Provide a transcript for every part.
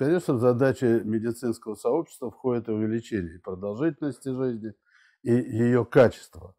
Конечно, в задачи медицинского сообщества входит увеличение продолжительности жизни и ее качества.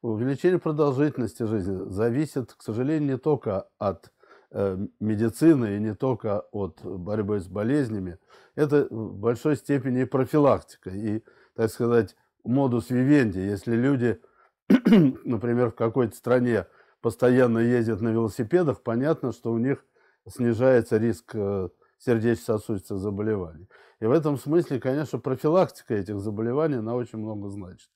Увеличение продолжительности жизни зависит, к сожалению, не только от э, медицины и не только от борьбы с болезнями. Это в большой степени и профилактика, и, так сказать, модус вивенди. Если люди, например, в какой-то стране постоянно ездят на велосипедах, понятно, что у них снижается риск э, сердечно-сосудистых заболеваний. И в этом смысле, конечно, профилактика этих заболеваний, она очень много значит.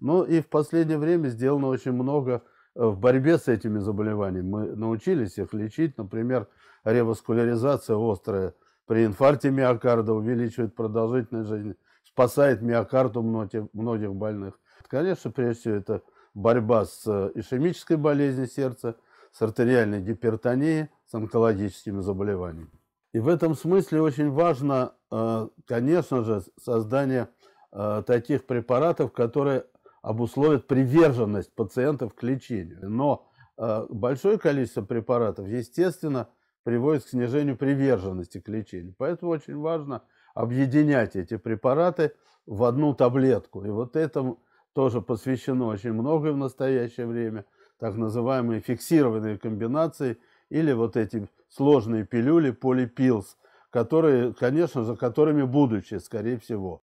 Ну и в последнее время сделано очень много э, в борьбе с этими заболеваниями. Мы научились их лечить, например, реваскуляризация острая при инфаркте миокарда увеличивает продолжительность жизни, спасает миокард у многих больных. Конечно, прежде всего, это борьба с э, ишемической болезнью сердца, с артериальной гипертонией, с онкологическими заболеваниями. И в этом смысле очень важно, э, конечно же, создание э, таких препаратов, которые обусловят приверженность пациентов к лечению. Но э, большое количество препаратов, естественно, приводит к снижению приверженности к лечению. Поэтому очень важно объединять эти препараты в одну таблетку. И вот этому тоже посвящено очень многое в настоящее время, так называемые фиксированные комбинации – или вот эти сложные пилюли полипилс, которые, конечно, за которыми будущее, скорее всего.